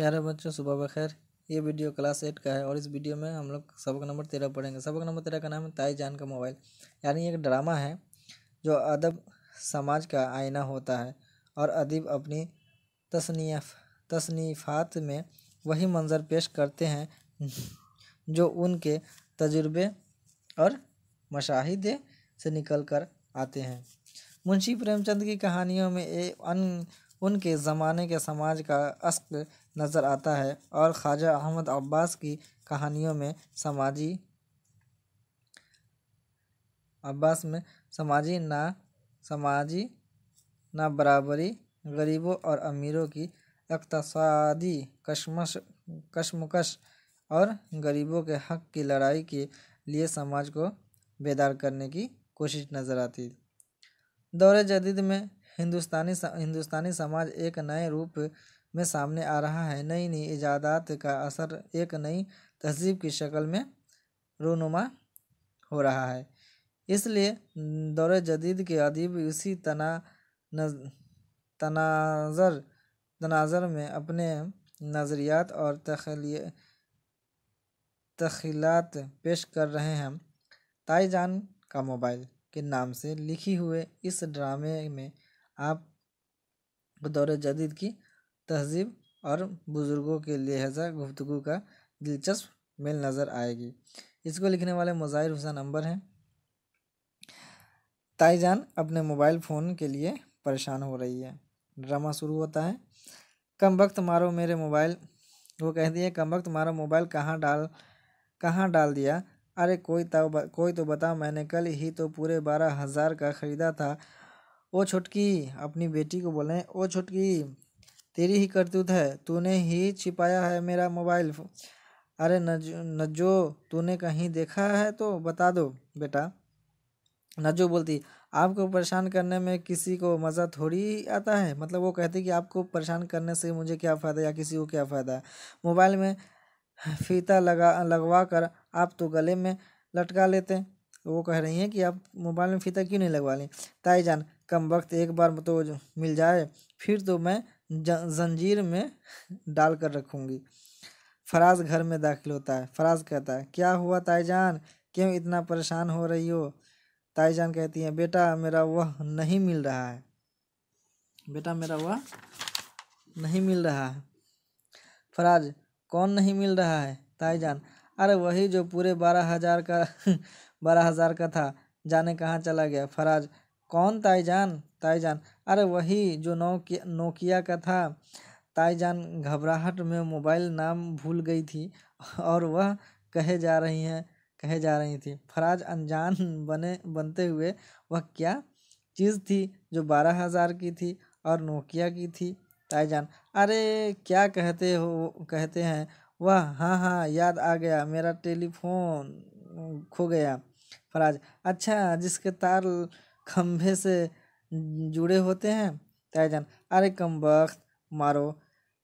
प्यारे बच्चों सुबह बखैर ये वीडियो क्लास एट का है और इस वीडियो में हम लोग सबक नंबर तेरह पढ़ेंगे सबक नंबर तेरह का नाम है ताई जान का मोबाइल यानी एक ड्रामा है जो अदब समाज का आईना होता है और अदीब अपनी तसनीफ तसनीफात में वही मंजर पेश करते हैं जो उनके तजुर्बे और मशाहिदे से निकल कर आते हैं मुंशी प्रेमचंद की कहानियों में एक अन उनके ज़माने के समाज का अस्क नज़र आता है और ख्वाजा अहमद अब्बास की कहानियों में समाजी अब्बास में समाजी ना समाजी ना बराबरी गरीबों और अमीरों की इकतसादी कशमश कशमकश और गरीबों के हक की लड़ाई के लिए समाज को बेदार करने की कोशिश नज़र आती दौर जदीद में हिंदुस्तानी हिंदुस्तानी समाज एक नए रूप में सामने आ रहा है नई नई ईजादात का असर एक नई तहजीब की शक्ल में रोनुमा हो रहा है इसलिए दौर जदीद के अदीब इसी तना तनाजर तनाजर में अपने नज़रियात और तखली तखीलात पेश कर रहे हैं ताईजान का मोबाइल के नाम से लिखी हुए इस ड्रामे में आप बदौर जदीद की तहजीब और बुज़ुर्गों के लिहाजा गुफ्तु का दिलचस्प मेल नज़र आएगी इसको लिखने वाले मुजाहिर हुसैन अंबर हैं ताईजान अपने मोबाइल फ़ोन के लिए परेशान हो रही है ड्रामा शुरू होता है कम वक्त मारो मेरे मोबाइल वो कहती है कम वक्त मारो मोबाइल कहाँ डाल कहाँ डाल दिया अरे कोई तो कोई तो बता मैंने कल ही तो पूरे बारह हज़ार का ख़रीदा था ओ छुटकी अपनी बेटी को बोलें ओ छुटकी तेरी ही करतूत है तूने ही छिपाया है मेरा मोबाइल अरे नज नजो तूने कहीं देखा है तो बता दो बेटा नजो बोलती आपको परेशान करने में किसी को मज़ा थोड़ी आता है मतलब वो कहती कि आपको परेशान करने से मुझे क्या फ़ायदा या किसी को क्या फ़ायदा है मोबाइल में फीता लगा लगवा कर आप तो गले में लटका लेते वो कह रही हैं कि आप मोबाइल में फ़ीता क्यों नहीं लगवा लें ताई जान कम वक्त एक बार तो मिल जाए फिर तो मैं जंजीर में डाल कर रखूँगी फराज घर में दाखिल होता है फराज कहता है क्या हुआ ताईजान क्यों इतना परेशान हो रही हो ताईजान कहती है बेटा मेरा वह नहीं मिल रहा है बेटा मेरा वह नहीं मिल रहा है फराज कौन नहीं मिल रहा है ताईजान अरे वही जो पूरे बारह हज़ार का बारह हज़ार का था जाने कहाँ चला गया फराज कौन ताईजान ताईजान अरे वही जो नोकिया नोकिया का था ताईजान घबराहट में मोबाइल नाम भूल गई थी और वह कहे जा रही हैं कहे जा रही थी फराज अनजान बने बनते हुए वह क्या चीज़ थी जो बारह हज़ार की थी और नोकिया की थी ताईजान अरे क्या कहते हो कहते हैं वह हाँ हाँ याद आ गया मेरा टेलीफोन खो गया फराज अच्छा जिसके तार खम्भे से जुड़े होते हैं तैजन अरे कम वक्त मारो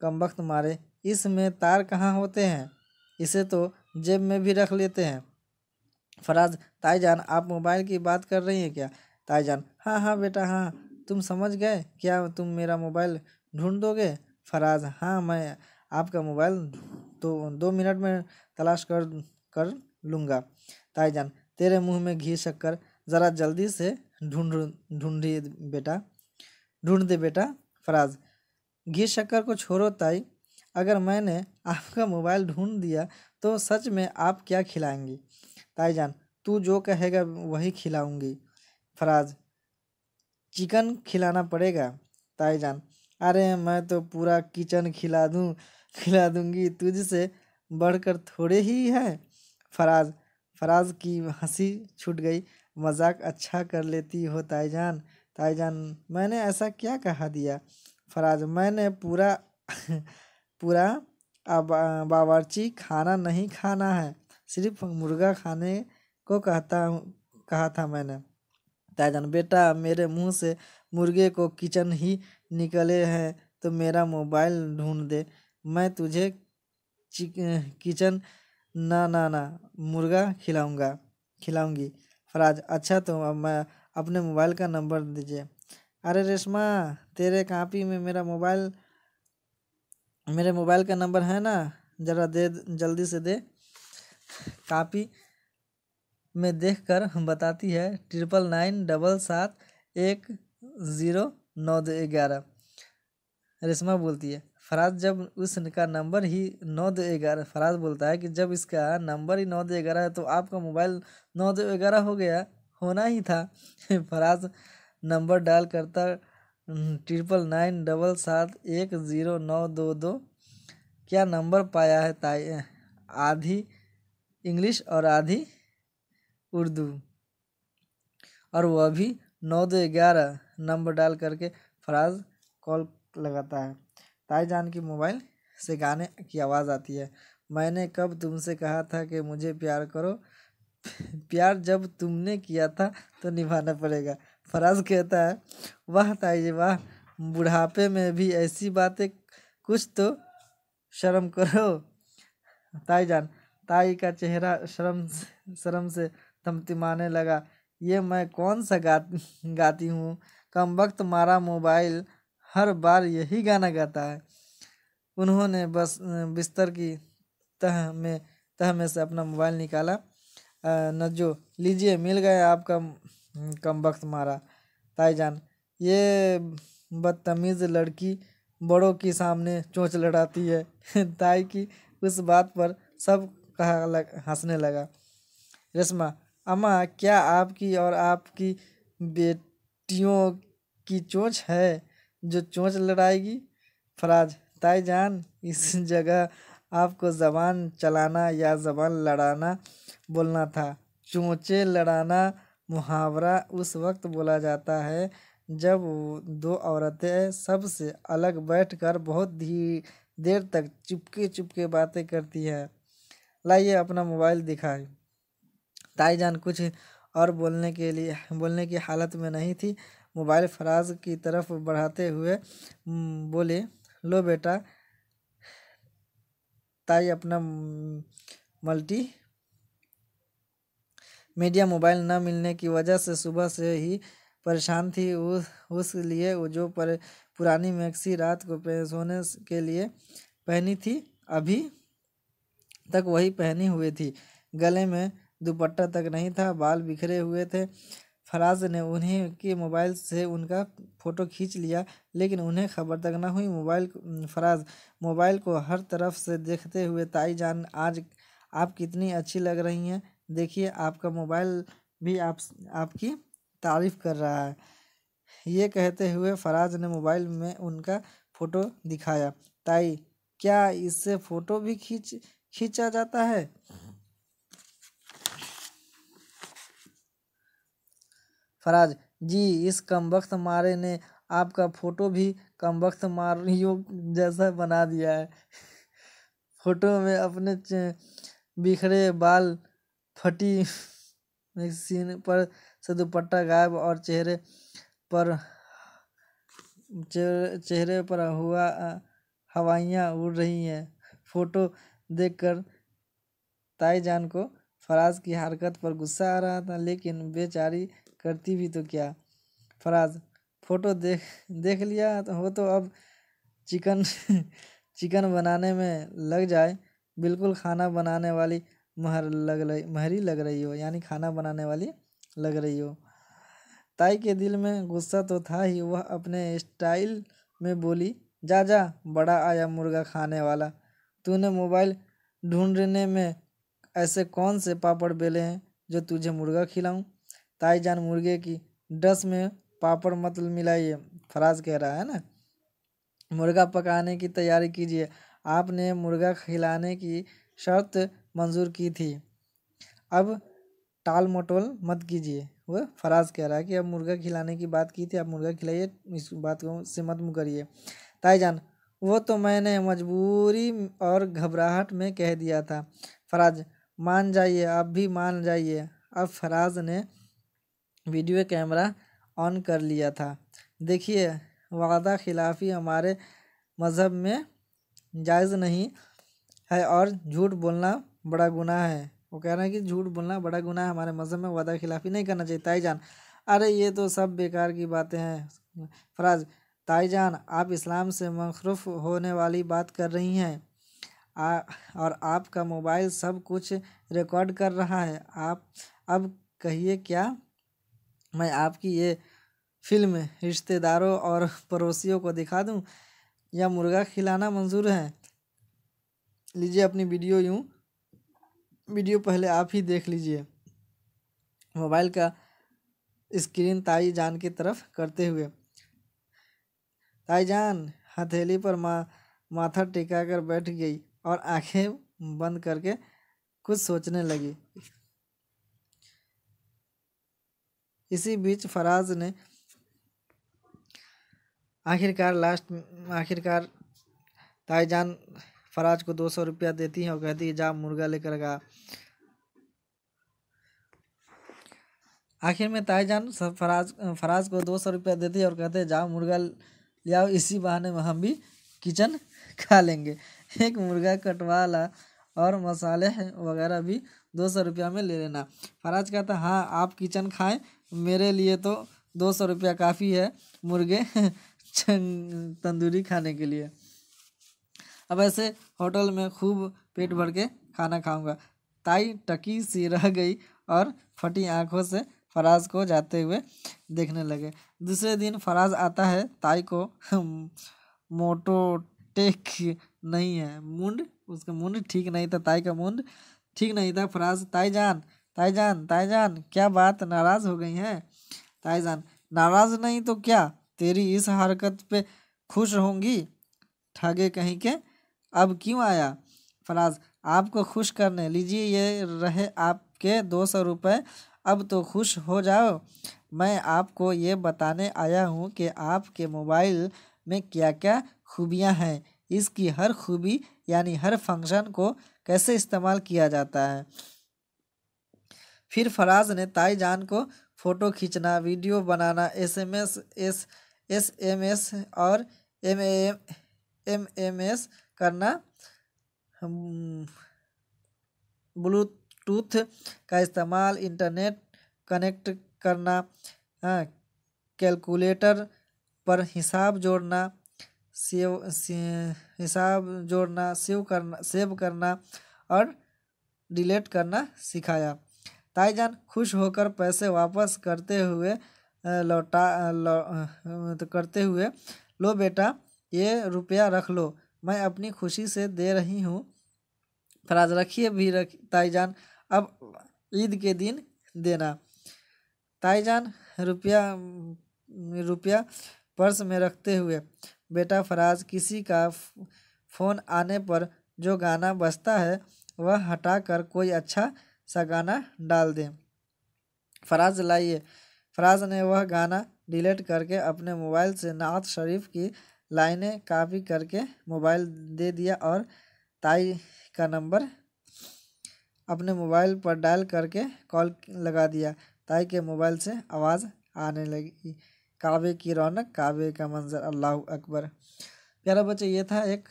कम वक्त मारे इसमें तार कहाँ होते हैं इसे तो जेब में भी रख लेते हैं फराज ताईजान आप मोबाइल की बात कर रही हैं क्या ताईजान हाँ हाँ बेटा हाँ तुम समझ गए क्या तुम मेरा मोबाइल ढूंढ दोगे फराज हाँ मैं आपका मोबाइल तो दो मिनट में तलाश कर कर लूँगा ताईजान तेरे मुंह में घी शक्कर ज़रा जल्दी से ढूंढ ढूंढिए बेटा ढूंढ दे बेटा फराज घी शक्कर को छोड़ो ताई अगर मैंने आपका मोबाइल ढूंढ दिया तो सच में आप क्या खिलाएंगी ताईजान तू जो कहेगा वही खिलाऊंगी फराज चिकन खिलाना पड़ेगा ताईजान अरे मैं तो पूरा किचन खिला दूँ खिला दूँगी तुझसे बढ़कर थोड़े ही है फराज फराज की हंसी छूट गई मजाक अच्छा कर लेती हो ताईजान ताईजान मैंने ऐसा क्या कहा दिया फराज मैंने पूरा पूरा बावर्ची खाना नहीं खाना है सिर्फ मुर्गा खाने को कहता कहा था मैंने ताइजान बेटा मेरे मुंह से मुर्गे को किचन ही निकले हैं तो मेरा मोबाइल ढूंढ दे मैं तुझे किचन ना ना ना मुर्गा खिलाऊंगा खिलाऊंगी फराज अच्छा तो अब मैं अपने मोबाइल का नंबर दीजिए अरे रेशमा तेरे कापी में मेरा मोबाइल मेरे मोबाइल का नंबर है ना ज़रा दे जल्दी से दे कापी में देखकर बताती है ट्रिपल नाइन डबल सात एक ज़ीरो नौ दो ग्यारह रेशमा बोलती है फराज जब उसका नंबर ही नौ दो ग्यारह फराज बोलता है कि जब इसका नंबर ही नौ दो ग्यारह है तो आपका मोबाइल नौ दो ग्यारह हो गया होना ही था फराज नंबर डायल करता ट्रिपल नाइन डबल सात एक ज़ीरो नौ दो दो क्या नंबर पाया है ताई आधी इंग्लिश और आधी उर्दू और वह भी नौ दो ग्यारह नंबर डाल करके फराज कॉल लगाता है ताईजान की मोबाइल से गाने की आवाज़ आती है मैंने कब तुमसे कहा था कि मुझे प्यार करो प्यार जब तुमने किया था तो निभाना पड़ेगा फराज कहता है वाह ताई वाह बुढ़ापे में भी ऐसी बातें कुछ तो शर्म करो ताईजान ताई का चेहरा शर्म शर्म से थमतिमाने लगा ये मैं कौन सा गा गाती हूँ कम वक्त मारा मोबाइल हर बार यही गाना गाता है उन्होंने बस बिस्तर की तह में तह में से अपना मोबाइल निकाला नजो लीजिए मिल गया आपका कम वक्त मारा ताईजान ये बदतमीज़ लड़की बड़ों के सामने चोंच लड़ाती है ताई की उस बात पर सब कहा लग, हंसने लगा रेशमा अम्मा क्या आपकी और आपकी बेटियों की चोंच है जो चोंच लड़ाएगी फराज ताई जान इस जगह आपको जबान चलाना या जबान लड़ाना बोलना था चोंचे लड़ाना मुहावरा उस वक्त बोला जाता है जब दो औरतें सबसे अलग बैठकर बहुत धी देर तक चुपके चुपके बातें करती हैं लाइए अपना मोबाइल दिखाए ताईजान कुछ और बोलने के लिए बोलने की हालत में नहीं थी मोबाइल फराज की तरफ बढ़ाते हुए बोले लो बेटा ताई अपना मल्टी मीडिया मोबाइल न मिलने की वजह से सुबह से ही परेशान थी उस उस लिए वो जो पर पुरानी मैक्सी रात को सोने के लिए पहनी थी अभी तक वही पहनी हुई थी गले में दुपट्टा तक नहीं था बाल बिखरे हुए थे फराज ने उन्हें के मोबाइल से उनका फ़ोटो खींच लिया लेकिन उन्हें खबर तक ना हुई मोबाइल फराज मोबाइल को हर तरफ से देखते हुए ताई जान आज आप कितनी अच्छी लग रही हैं देखिए आपका मोबाइल भी आप आपकी तारीफ़ कर रहा है ये कहते हुए फराज ने मोबाइल में उनका फ़ोटो दिखाया ताई क्या इससे फ़ोटो भी खींच खींचा जाता है फराज जी इस कमबख्त मारे ने आपका फ़ोटो भी कमबख्त मारियों जैसा बना दिया है फ़ोटो में अपने बिखरे बाल फटी सीन पर से दुपट्टा गायब और चेहरे पर चेहरे पर हुआ हवाइयाँ उड़ रही हैं फ़ोटो देखकर ताईजान को फराज की हरकत पर गुस्सा आ रहा था लेकिन बेचारी करती भी तो क्या फराज फ़ोटो देख देख लिया तो हो तो अब चिकन चिकन बनाने में लग जाए बिल्कुल खाना बनाने वाली महर लग रही महरी लग रही हो यानी खाना बनाने वाली लग रही हो ताई के दिल में गुस्सा तो था ही वह अपने स्टाइल में बोली जा जा बड़ा आया मुर्गा खाने वाला तूने मोबाइल ढूंढने में ऐसे कौन से पापड़ बेले हैं जो तुझे मुर्गा खिलाऊं ताई जान मुर्गे की डस में पापड़ मत मिलाइए फराज कह रहा है ना मुर्गा पकाने की तैयारी कीजिए आपने मुर्गा खिलाने की शर्त मंजूर की थी अब टाल मटोल मत कीजिए वह फराज कह रहा है कि अब मुर्गा खिलाने की बात की थी अब मुर्गा खिलाइए इस बात को से मत मुकरिए जान वो तो मैंने मजबूरी और घबराहट में कह दिया था फराज मान जाइए आप भी मान जाइए अब फराज ने वीडियो कैमरा ऑन कर लिया था देखिए वादा खिलाफ़ी हमारे मज़हब में जायज़ नहीं है और झूठ बोलना बड़ा गुनाह है वो कह रहे हैं कि झूठ बोलना बड़ा गुनाह है हमारे मज़हब में वादा खिलाफ़ी नहीं करना चाहिए ताईजान अरे ये तो सब बेकार की बातें हैं फराज ताईजान आप इस्लाम से मखरूफ होने वाली बात कर रही हैं आ, और आपका मोबाइल सब कुछ रिकॉर्ड कर रहा है आप अब कहिए क्या मैं आपकी ये फिल्म रिश्तेदारों और पड़ोसियों को दिखा दूं या मुर्गा खिलाना मंजूर है लीजिए अपनी वीडियो यूँ वीडियो पहले आप ही देख लीजिए मोबाइल का स्क्रीन ताई जान की तरफ करते हुए ताई जान हथेली पर माँ माथा टिका कर बैठ गई और आंखें बंद करके कुछ सोचने लगी इसी बीच फराज ने आखिरकार लास्ट आखिरकार ताईजान फराज को दो सौ रुपया देती है और कहती है जा मुर्गा लेकर गा आखिर में ताईजान फराज फराज को दो सौ रुपया देती है और कहते हैं जाओ मुर्गा ले आओ इसी बहाने में हम भी किचन खा लेंगे एक मुर्गा कटवाला और मसाले वगैरह भी दो सौ रुपया में ले लेना फराज कहता हाँ आप किचन खाएं मेरे लिए तो दो सौ रुपया काफ़ी है मुर्गे तंदूरी खाने के लिए अब ऐसे होटल में खूब पेट भर के खाना खाऊंगा ताई टकी सी रह गई और फटी आंखों से फराज को जाते हुए देखने लगे दूसरे दिन फराज आता है ताई को मोटो टेक नहीं है मुंड उसका मुंड ठीक नहीं था ताई का मुंड ठीक नहीं था फराज ताई जान ताईजान ताईजान क्या बात नाराज़ हो गई हैं ताईजान नाराज़ नहीं तो क्या तेरी इस हरकत पे खुश होंगी ठगे कहीं के अब क्यों आया फराज आपको खुश करने लीजिए ये रहे आपके दो सौ रुपये अब तो खुश हो जाओ मैं आपको ये बताने आया हूँ कि आपके मोबाइल में क्या क्या खूबियाँ हैं इसकी हर खूबी यानी हर फंक्शन को कैसे इस्तेमाल किया जाता है फिर फराज ने ताई जान को फ़ोटो खींचना वीडियो बनाना S M S S S M S और M M M M S करना ब्लूटूथ का इस्तेमाल इंटरनेट कनेक्ट करना हाँ, कैलकुलेटर पर हिसाब जोड़ना सेव हिसाब जोड़ना सेव करना सेव करना और डिलीट करना सिखाया ताईजान खुश होकर पैसे वापस करते हुए लौटा लौ, तो करते हुए लो बेटा ये रुपया रख लो मैं अपनी खुशी से दे रही हूँ फराज रखिए भी रख ताईजान अब ईद के दिन देना ताईजान रुपया रुपया पर्स में रखते हुए बेटा फराज किसी का फ़ोन आने पर जो गाना बजता है वह हटाकर कोई अच्छा सा गाना डाल दें फराज लाइए फराज ने वह गाना डिलीट करके अपने मोबाइल से नात शरीफ की लाइनें कॉपी करके मोबाइल दे दिया और ताई का नंबर अपने मोबाइल पर डायल करके कॉल लगा दिया ताई के मोबाइल से आवाज़ आने लगी काबे की रौनक काबे का मंजर अल्लाह अकबर प्यारा बच्चे ये था एक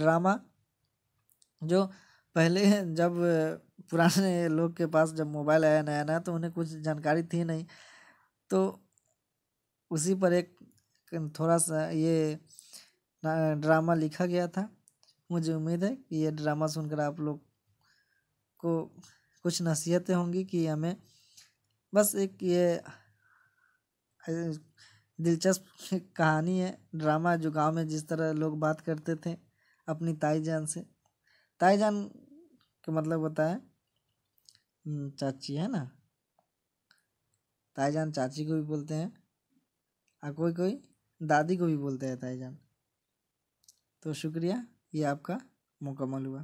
ड्रामा जो पहले जब पुराने लोग के पास जब मोबाइल आया नया नया तो उन्हें कुछ जानकारी थी नहीं तो उसी पर एक थोड़ा सा ये ड्रामा लिखा गया था मुझे उम्मीद है कि ये ड्रामा सुनकर आप लोग को कुछ नसीहतें होंगी कि हमें बस एक ये दिलचस्प कहानी है ड्रामा जो गांव में जिस तरह लोग बात करते थे अपनी ताई जान से ताई जान के मतलब होता है चाची है ना ताईजान चाची को भी बोलते हैं और कोई कोई दादी को भी बोलते हैं ताईजान तो शुक्रिया ये आपका मुकम्मल हुआ